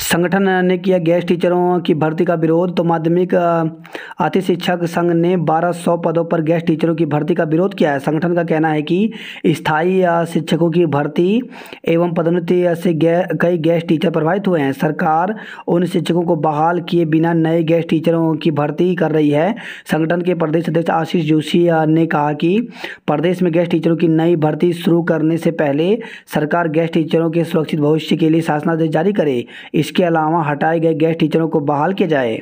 संगठन ने किया गैस टीचरों की भर्ती का विरोध तो माध्यमिक अति शिक्षक संघ ने 1200 पदों पर गैस टीचरों की भर्ती का विरोध किया है संगठन का कहना है कि स्थायी शिक्षकों की भर्ती एवं पदोन्नति से कई गैस टीचर प्रभावित हुए हैं सरकार उन शिक्षकों को बहाल किए बिना नए गैस टीचरों की भर्ती कर रही है संगठन के प्रदेश अध्यक्ष आशीष जोशी ने कहा कि प्रदेश में गैस टीचरों की नई भर्ती शुरू करने से पहले सरकार गैस टीचरों के सुरक्षित भविष्य के लिए शासनादेश जारी करे इस इसके अलावा हटाए गए गेस्ट टीचरों को बहाल किया जाए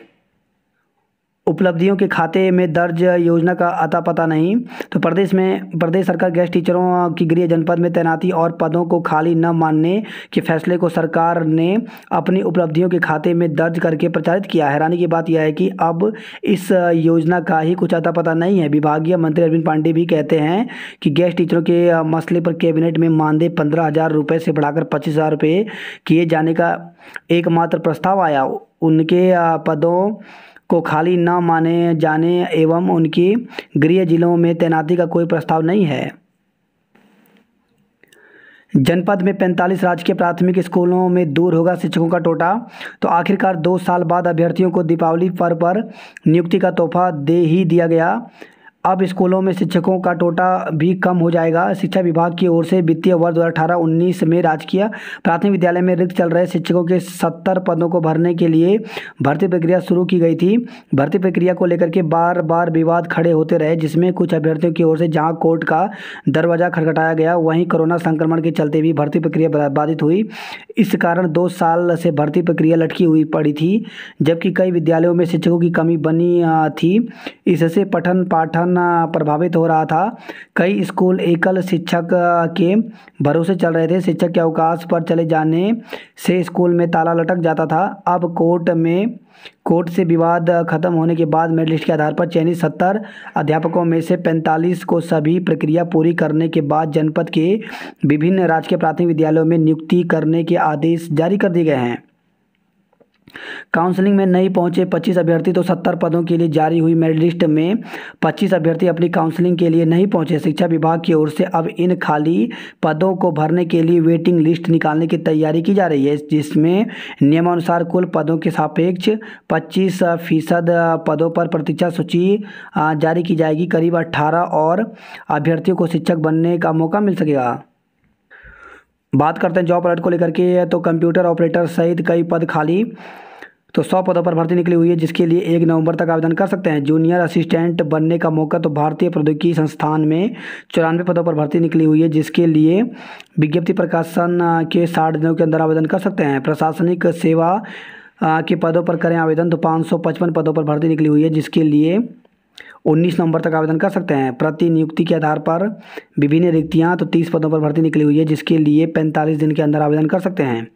उपलब्धियों के खाते में दर्ज योजना का अता पता नहीं तो प्रदेश में प्रदेश सरकार गेस्ट टीचरों की गृह जनपद में तैनाती और पदों को खाली न मानने के फैसले को सरकार ने अपनी उपलब्धियों के खाते में दर्ज करके प्रचारित किया हैरानी की बात यह है कि अब इस योजना का ही कुछ अता पता नहीं है विभागीय मंत्री अरविंद पांडे भी कहते हैं कि गेस्ट टीचरों के मसले पर कैबिनेट में मानदेय पंद्रह हज़ार रुपये से बढ़ाकर पच्चीस हज़ार रुपये किए जाने का एकमात्र प्रस्ताव आया उनके पदों को खाली न माने जाने एवं उनकी गृह जिलों में तैनाती का कोई प्रस्ताव नहीं है जनपद में 45 राजकीय प्राथमिक स्कूलों में दूर होगा शिक्षकों का टोटा तो आखिरकार दो साल बाद अभ्यर्थियों को दीपावली पर्व पर नियुक्ति का तोहफा दे ही दिया गया अब स्कूलों में शिक्षकों का टोटा भी कम हो जाएगा शिक्षा विभाग की ओर से वित्तीय वर्ष दो हज़ार उन्नीस में राजकीय प्राथमिक विद्यालय में रिक्त चल रहे शिक्षकों के सत्तर पदों को भरने के लिए भर्ती प्रक्रिया शुरू की गई थी भर्ती प्रक्रिया को लेकर के बार बार विवाद खड़े होते रहे जिसमें कुछ अभ्यर्थियों की ओर से जहाँ कोर्ट का दरवाज़ा खटखटाया गया वहीं कोरोना संक्रमण के चलते भी भर्ती प्रक्रिया बाधित हुई इस कारण दो साल से भर्ती प्रक्रिया लटकी हुई पड़ी थी जबकि कई विद्यालयों में शिक्षकों की कमी बनी थी इससे पठन पाठन करना प्रभावित हो रहा था कई स्कूल एकल शिक्षक के भरोसे चल रहे थे शिक्षक के अवकाश पर चले जाने से स्कूल में ताला लटक जाता था अब कोर्ट में कोर्ट से विवाद खत्म होने के बाद मेरिट लिस्ट के आधार पर चयनित सत्तर अध्यापकों में से पैंतालीस को सभी प्रक्रिया पूरी करने के बाद जनपद के विभिन्न राजकीय प्राथमिक विद्यालयों में नियुक्ति करने के आदेश जारी कर दिए गए हैं काउंसलिंग में नहीं पहुंचे 25 अभ्यर्थी तो 70 पदों के लिए जारी हुई मेरिट लिस्ट में 25 अभ्यर्थी अपनी काउंसलिंग के लिए नहीं पहुंचे शिक्षा विभाग की ओर से अब इन खाली पदों को भरने के लिए वेटिंग लिस्ट निकालने की तैयारी की जा रही है जिसमें नियमानुसार कुल पदों के सापेक्ष पच्चीस फीसद पदों पर प्रतीक्षा सूची जारी की जाएगी करीब अट्ठारह और अभ्यर्थियों को शिक्षक बनने का मौका मिल सकेगा बात करते हैं जॉब अलर्ट को लेकर के तो कंप्यूटर ऑपरेटर सहित कई पद खाली तो सौ पदों पर भर्ती निकली हुई है जिसके लिए एक नवंबर तक आवेदन कर सकते हैं जूनियर असिस्टेंट बनने का मौका तो भारतीय प्रौद्योगिकी संस्थान में चौरानवे पदों पर भर्ती निकली हुई है जिसके लिए विज्ञप्ति प्रकाशन के साठ दिनों के अंदर आवेदन कर सकते हैं प्रशासनिक सेवा के पदों पर करें आवेदन तो पाँच पदों पर भर्ती निकली हुई है जिसके लिए उन्नीस नवंबर तक आवेदन कर सकते हैं प्रतिनियुक्ति के आधार पर विभिन्न रिक्तियाँ तो तीस पदों पर भर्ती निकली हुई है जिसके लिए पैंतालीस दिन के अंदर आवेदन कर सकते हैं